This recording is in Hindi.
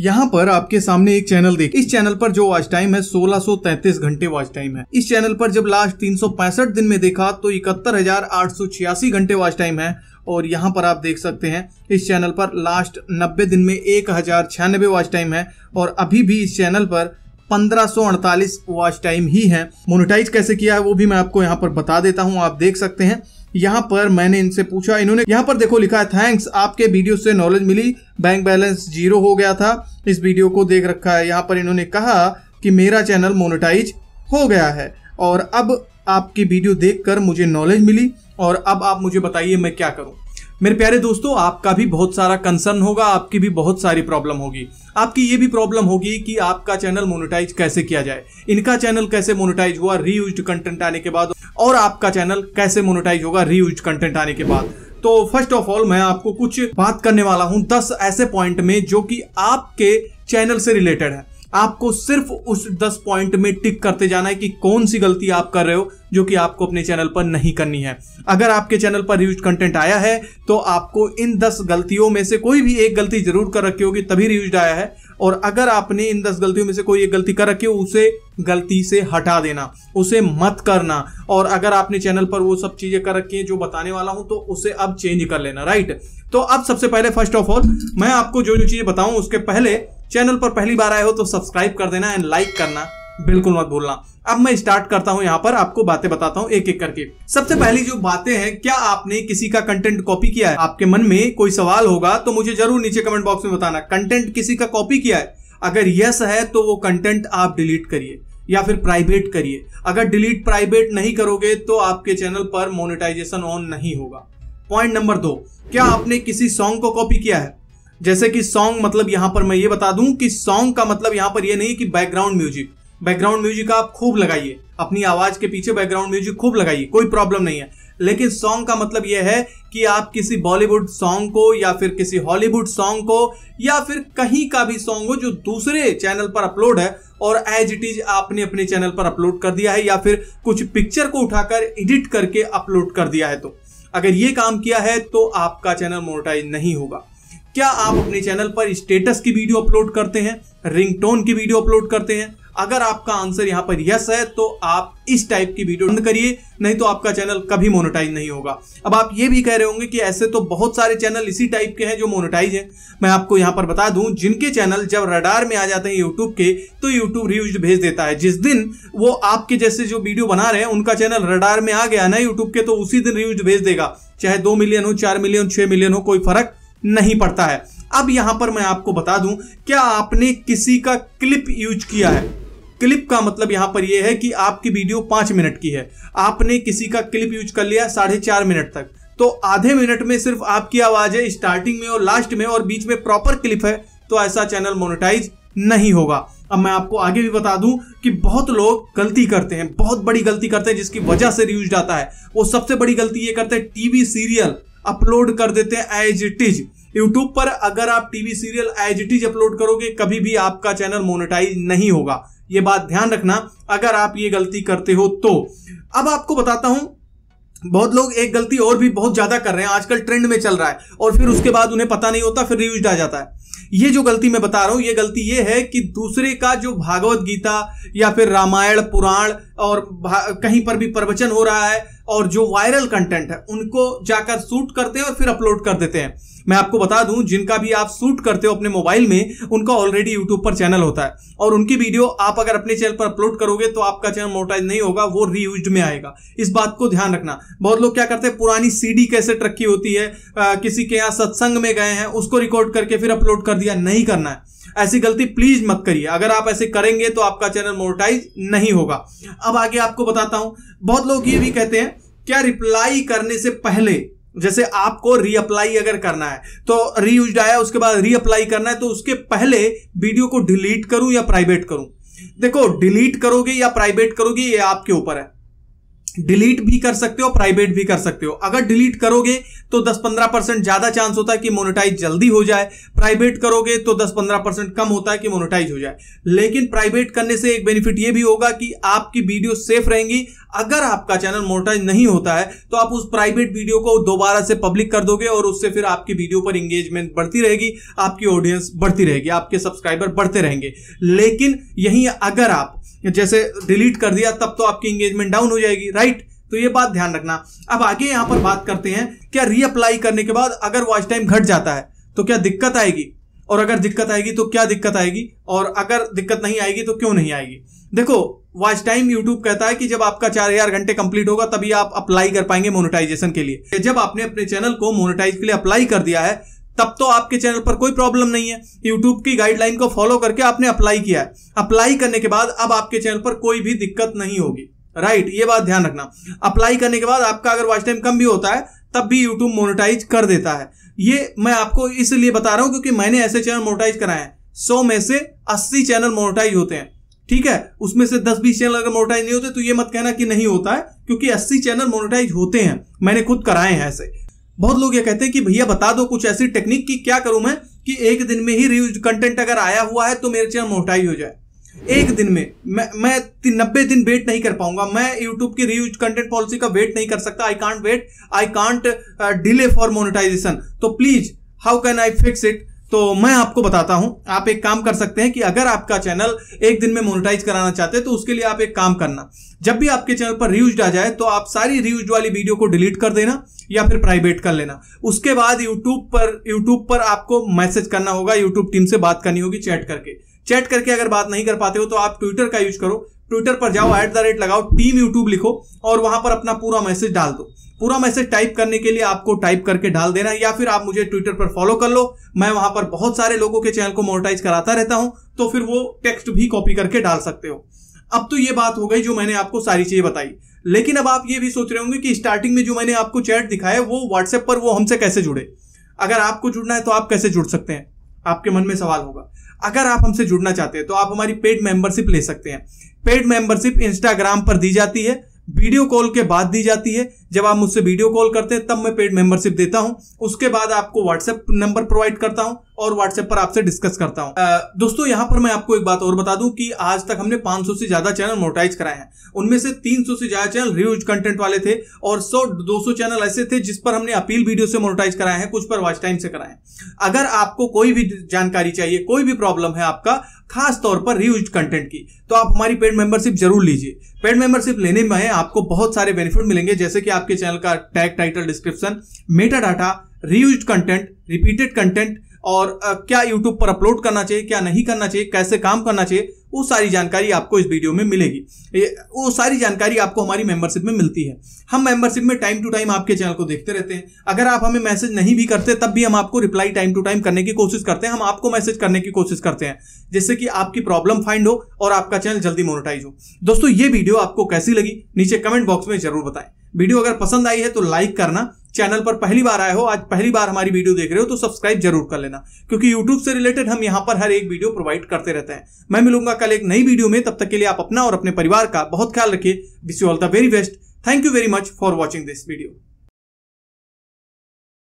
यहाँ पर आपके सामने एक चैनल देखिए इस चैनल पर जो वॉच टाइम है 1633 घंटे वॉच टाइम है इस चैनल पर जब लास्ट 365 दिन में देखा तो इकहत्तर घंटे वॉच टाइम है और यहाँ पर आप देख सकते हैं इस चैनल पर लास्ट 90 दिन में एक हजार छियानबे वॉच टाइम है और अभी भी इस चैनल पर 1548 वॉच टाइम ही है मोनिटाइज कैसे किया है वो भी मैं आपको यहाँ पर बता देता हूँ आप देख सकते हैं यहाँ पर मैंने इनसे पूछा इन्होंने यहाँ पर देखो लिखा है थैंक्स आपके वीडियो से नॉलेज मिली बैंक बैलेंस जीरो हो गया था इस वीडियो को देख रखा है यहाँ पर इन्होंने कहा कि मेरा चैनल मोनेटाइज हो गया है और अब आपकी वीडियो देखकर मुझे नॉलेज मिली और अब आप मुझे बताइए मैं क्या करूँ मेरे प्यारे दोस्तों आपका भी बहुत सारा कंसर्न होगा आपकी भी बहुत सारी प्रॉब्लम होगी आपकी ये भी प्रॉब्लम होगी कि आपका चैनल मोनेटाइज कैसे किया जाए इनका चैनल कैसे मोनेटाइज हुआ रीयूज कंटेंट आने के बाद और आपका चैनल कैसे मोनेटाइज होगा रीयूज कंटेंट आने के बाद तो फर्स्ट ऑफ ऑल मैं आपको कुछ बात करने वाला हूं दस ऐसे पॉइंट में जो कि आपके चैनल से रिलेटेड है आपको सिर्फ उस दस पॉइंट में टिक करते जाना है कि कौन सी गलती आप कर रहे हो जो कि आपको अपने चैनल पर नहीं करनी है अगर आपके चैनल पर रिव्यूज कंटेंट आया है तो आपको इन दस गलतियों में से कोई भी एक गलती जरूर कर रखी होगी तभी रिव्यूज आया है और अगर आपने इन दस गलतियों में से कोई एक गलती कर रखी हो उसे गलती से हटा देना उसे मत करना और अगर आपने चैनल पर वो सब चीजें कर रखी हैं जो बताने वाला हूं तो उसे अब चेंज कर लेना राइट तो अब सबसे पहले फर्स्ट ऑफ ऑल मैं आपको जो जो चीजें बताऊं उसके पहले चैनल पर पहली बार आए हो तो सब्सक्राइब कर देना एंड लाइक करना बिल्कुल मत भूलना अब मैं स्टार्ट करता हूं यहाँ पर आपको बातें बताता हूँ एक एक करके सबसे पहली जो बातें हैं क्या आपने किसी का कंटेंट कॉपी किया है आपके मन में कोई सवाल होगा तो मुझे जरूर नीचे कमेंट बॉक्स में बताना कंटेंट किसी का कॉपी किया है अगर यस है तो वो कंटेंट आप डिलीट करिए या फिर प्राइवेट करिए अगर डिलीट प्राइवेट नहीं करोगे तो आपके चैनल पर मोनेटाइजेशन ऑन नहीं होगा पॉइंट नंबर दो क्या आपने किसी सॉन्ग को कॉपी किया है जैसे कि सॉन्ग मतलब यहां पर मैं ये बता दूं कि सॉन्ग का मतलब यहां पर यह नहीं कि बैकग्राउंड म्यूजिक बैकग्राउंड म्यूजिक आप खूब लगाइए अपनी आवाज के पीछे बैकग्राउंड म्यूजिक खूब लगाइए कोई प्रॉब्लम नहीं है लेकिन सॉन्ग का मतलब यह है कि आप किसी बॉलीवुड सॉन्ग को या फिर किसी हॉलीवुड सॉन्ग को या फिर कहीं का भी सॉन्ग हो जो दूसरे चैनल पर अपलोड है और एज इट इज आपने अपने चैनल पर अपलोड कर दिया है या फिर कुछ पिक्चर को उठाकर एडिट करके अपलोड कर दिया है तो अगर ये काम किया है तो आपका चैनल मोनेटाइज नहीं होगा क्या आप अपने चैनल पर स्टेटस की वीडियो अपलोड करते हैं रिंगटोन की वीडियो अपलोड करते हैं अगर आपका आंसर यहां पर यस है तो आप इस टाइप की वीडियो बंद करिए नहीं तो आपका चैनल कभी मोनेटाइज नहीं होगा अब आप ये भी कह रहे होंगे कि ऐसे तो बहुत सारे चैनल इसी टाइप के हैं जो मोनेटाइज हैं मैं आपको यहाँ पर बता दूं जिनके चैनल जब रडार में आ जाते हैं यूट्यूब के तो यूट्यूब रिव्यूज भेज देता है जिस दिन वो आपके जैसे जो वीडियो बना रहे हैं उनका चैनल रडार में आ गया ना यूट्यूब के तो उसी दिन रिव्यूज भेज देगा चाहे दो मिलियन हो चार मिलियन छह मिलियन हो कोई फर्क नहीं पड़ता है अब यहां पर मैं आपको बता दूं क्या आपने किसी का क्लिप यूज किया है क्लिप का मतलब यहां पर यह है कि आपकी वीडियो पांच मिनट की है आपने किसी का क्लिप यूज कर लिया साढ़े चार मिनट तक तो आधे मिनट में सिर्फ आपकी आवाज़ है स्टार्टिंग में और लास्ट में और बीच में प्रॉपर क्लिप है तो ऐसा चैनल मोनेटाइज नहीं होगा अब मैं आपको आगे भी बता दूं कि बहुत लोग गलती करते हैं बहुत बड़ी गलती करते हैं जिसकी वजह से रिव्यूज आता है वो सबसे बड़ी गलती ये करते हैं टीवी सीरियल अपलोड कर देते हैं एज इट इज यूट्यूब पर अगर आप TV serial as it is upload करोगे कभी भी आपका चैनल मोनेटाइज नहीं होगा ये बात ध्यान रखना अगर आप ये गलती करते हो तो अब आपको बताता हूं बहुत लोग एक गलती और भी बहुत ज्यादा कर रहे हैं आजकल ट्रेंड में चल रहा है और फिर उसके बाद उन्हें पता नहीं होता फिर रिव्यूज आ जाता है ये जो गलती मैं बता रहा हूं ये गलती ये है कि दूसरे का जो भागवत गीता या फिर रामायण पुराण और कहीं पर भी प्रवचन हो रहा है और जो वायरल कंटेंट है उनको जाकर शूट करते हैं और फिर अपलोड कर देते हैं मैं आपको बता दूं जिनका भी आप शूट करते हो अपने मोबाइल में उनका ऑलरेडी यूट्यूब पर चैनल होता है और उनकी वीडियो आप अगर अपने चैनल पर अपलोड करोगे तो आपका चैनल मोटाइज नहीं होगा वो रीयूज में आएगा इस बात को ध्यान रखना बहुत लोग क्या करते हैं पुरानी सीडी कैसे ट्रक्की होती है आ, किसी के यहाँ सत्संग में गए हैं उसको रिकॉर्ड करके फिर अपलोड कर दिया नहीं करना है ऐसी गलती प्लीज मत करिए अगर आप ऐसे करेंगे तो आपका चैनल मोटाइज नहीं होगा अब आगे आपको बताता हूं बहुत लोग ये भी कहते हैं क्या रिप्लाई करने से पहले जैसे आपको रीअप्लाई अगर करना है तो रीयूज आया उसके बाद रीअप्लाई करना है तो उसके पहले वीडियो को डिलीट करूं या प्राइवेट करूं देखो डिलीट करोगे या प्राइवेट करोगे ये आपके ऊपर है डिलीट भी कर सकते हो प्राइवेट भी कर सकते हो अगर डिलीट करोगे तो 10-15 परसेंट ज्यादा चांस होता है कि मोनेटाइज जल्दी हो जाए प्राइवेट करोगे तो 10-15 परसेंट कम होता है कि मोनेटाइज हो जाए लेकिन प्राइवेट करने से एक बेनिफिट ये भी होगा कि आपकी वीडियो सेफ रहेंगी अगर आपका चैनल मोनेटाइज नहीं होता है तो आप उस प्राइवेट वीडियो को दोबारा से पब्लिक कर दोगे और उससे फिर आपकी वीडियो पर इंगेजमेंट बढ़ती रहेगी आपकी ऑडियंस बढ़ती रहेगी आपके सब्सक्राइबर बढ़ते रहेंगे लेकिन यहीं अगर आप जैसे डिलीट कर दिया तब तो आपकी इंगेजमेंट डाउन हो जाएगी राइट राइट तो ये बात ध्यान रखना अब आगे यहां पर बात करते हैं क्या रीअप्लाई करने के बाद अगर वॉच टाइम घट जाता है तो क्या दिक्कत आएगी और अगर दिक्कत आएगी तो क्या दिक्कत आएगी और अगर दिक्कत नहीं आएगी तो क्यों नहीं आएगी देखो वॉच टाइम यूट्यूब कहता है कि जब आपका चार हजार घंटे कंप्लीट होगा तभी आप अप्लाई कर पाएंगे मोनेटाइजेशन के लिए जब आपने अपने चैनल को मोनेटाइज के लिए अप्लाई कर दिया है तब तो आपके चैनल पर कोई प्रॉब्लम नहीं है यूट्यूब की गाइडलाइन को फॉलो करके आपने अप्लाई किया है अप्लाई करने के बाद अब आपके चैनल पर कोई भी दिक्कत नहीं होगी राइट ये बात ध्यान रखना अप्लाई करने के बाद आपका अगर वॉच टाइम कम भी होता है तब भी यूट्यूब मोनिटाइज कर देता है ये मैं आपको इसलिए बता रहा हूं क्योंकि मैंने ऐसे चैनल मोनोटाइज कराए हैं सौ में से अस्सी चैनल मोनोटाइज होते हैं ठीक है उसमें से दस बीस चैनल अगर मोनेटाइज नहीं होते तो ये मत कहना कि नहीं होता है क्योंकि अस्सी चैनल मोनोटाइज होते हैं मैंने खुद कराए हैं ऐसे बहुत लोग ये कहते हैं कि भैया बता दो कुछ ऐसी टेक्निक की क्या करूं मैं कि एक दिन में ही रिव्यूज कंटेंट अगर आया हुआ है तो मेरे चैनल मोनेटाइज हो जाए एक दिन में मैं मैं नब्बे दिन वेट नहीं कर पाऊंगा मैं यूट्यूब की रीयूज कंटेंट पॉलिसी का वेट नहीं कर सकता I can't wait I can't delay for monetization तो please how can I fix it तो मैं आपको बताता हूं आप एक काम कर सकते हैं कि अगर आपका चैनल एक दिन में मोनिटाइज कराना चाहते हैं तो उसके लिए आप एक काम करना जब भी आपके चैनल पर रिव्यूज आ जाए तो आप सारी रिव्यूज वाली वीडियो को डिलीट कर देना या फिर प्राइवेट कर लेना उसके बाद यूट्यूब पर यूट्यूब पर आपको मैसेज करना होगा यूट्यूब टीम से बात करनी होगी चैट करके चैट करके अगर बात नहीं कर पाते हो तो आप ट्विटर का यूज करो ट्विटर पर जाओ एट द रेट लगाओ टीम यूट्यूब लिखो और वहां पर अपना पूरा मैसेज डाल दो पूरा मैसेज टाइप करने के लिए आपको टाइप करके डाल देना या फिर आप मुझे ट्विटर पर फॉलो कर लो मैं वहां पर बहुत सारे लोगों के चैनल को मोनोटाइज कराता रहता हूं तो फिर वो टेक्स्ट भी कॉपी करके डाल सकते हो अब तो ये बात हो गई जो मैंने आपको सारी चीजें बताई लेकिन अब आप ये भी सोच रहे होंगे कि स्टार्टिंग में जो मैंने आपको चैट दिखाया वो व्हाट्सएप पर वो हमसे कैसे जुड़े अगर आपको जुड़ना है तो आप कैसे जुड़ सकते हैं आपके मन में सवाल होगा अगर आप हमसे जुड़ना चाहते हैं तो आप हमारी पेड मेंबरशिप ले सकते हैं पेड मेंबरशिप इंस्टाग्राम पर दी जाती है वीडियो कॉल के बाद दी जाती है जब आप मुझसे वीडियो कॉल करते हैं तब मैं पेड मेंबरशिप देता हूं उसके बाद आपको व्हाट्सएप नंबर प्रोवाइड करता हूं और व्हाट्सएप पर आपसे डिस्कस करता हूं दोस्तों यहां पर मैं आपको एक बात और बता दूं कि आज तक हमने 500 से ज्यादा चैनल मोटाइज कराए हैं उनमें से 300 से ज्यादा चैनल रिव्यूज कंटेंट वाले थे और 100 200 चैनल ऐसे थे जिस पर हमने अपील वीडियो से मोटाइज कराए हैं कुछ पर वॉच टाइम से कराए हैं अगर आपको कोई भी जानकारी चाहिए कोई भी प्रॉब्लम है आपका खास तौर पर रिव्यूज कंटेंट की तो आप हमारी पेड मेंबरशिप जरूर लीजिए पेड मेंबरशिप लेने में आपको बहुत सारे बेनिफिट मिलेंगे जैसे कि आप आपके चैनल का tag title description meta data reuse content repeated content और क्या YouTube पर अपलोड करना चाहिए क्या नहीं करना चाहिए कैसे काम करना चाहिए वो सारी जानकारी आपको इस वीडियो में मिलेगी वो सारी जानकारी आपको हमारी मेंबरशिप में मिलती है हम मेंबरशिप में टाइम टू टाइम आपके चैनल को देखते रहते हैं अगर आप हमें मैसेज नहीं भी करते तब भी हम आपको रिप्लाई टाइम टू टाइम करने की कोशिश करते हैं हम आपको मैसेज करने की कोशिश करते हैं जिससे कि आपकी प्रॉब्लम फाइंड हो और आपका चैनल जल्दी मोनोटाइज हो दोस्तों ये वीडियो आपको कैसी लगी नीचे कमेंट बॉक्स में जरूर बताएं वीडियो अगर पसंद आई है तो लाइक करना चैनल पर पहली बार आए हो आज पहली बार हमारी वीडियो देख रहे हो तो सब्सक्राइब जरूर कर लेना क्योंकि यूट्यूब से रिलेटेड हम यहाँ पर हर एक वीडियो प्रोवाइड करते रहते हैं मैं मिलूंगा कल एक नई वीडियो में तब तक के लिए आप अपना और अपने परिवार का बहुत ख्याल रखिए wish you all the very best thank you very much for watching this video